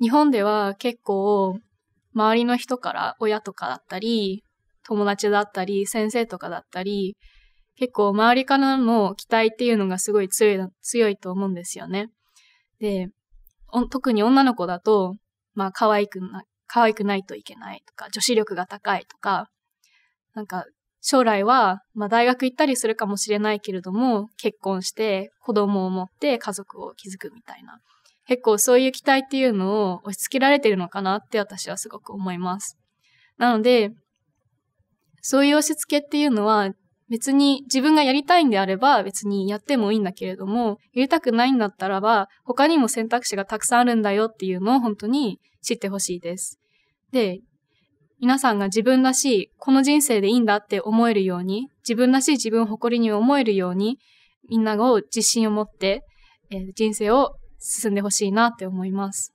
日本では結構、周りの人から親とかだったり、友達だったり、先生とかだったり、結構周りからの期待っていうのがすごい強い、強いと思うんですよね。で、特に女の子だと、まあ可愛くな、可愛くないといけないとか、女子力が高いとか、なんか将来は、まあ大学行ったりするかもしれないけれども、結婚して子供を持って家族を築くみたいな。結構そういう期待っていうのを押し付けられてるのかなって私はすごく思います。なので、そういう押し付けっていうのは別に自分がやりたいんであれば別にやってもいいんだけれども、やりたくないんだったらば他にも選択肢がたくさんあるんだよっていうのを本当に知ってほしいです。で、皆さんが自分らしい、この人生でいいんだって思えるように、自分らしい自分を誇りに思えるように、みんなを自信を持って、え人生を進んでほしいなって思います。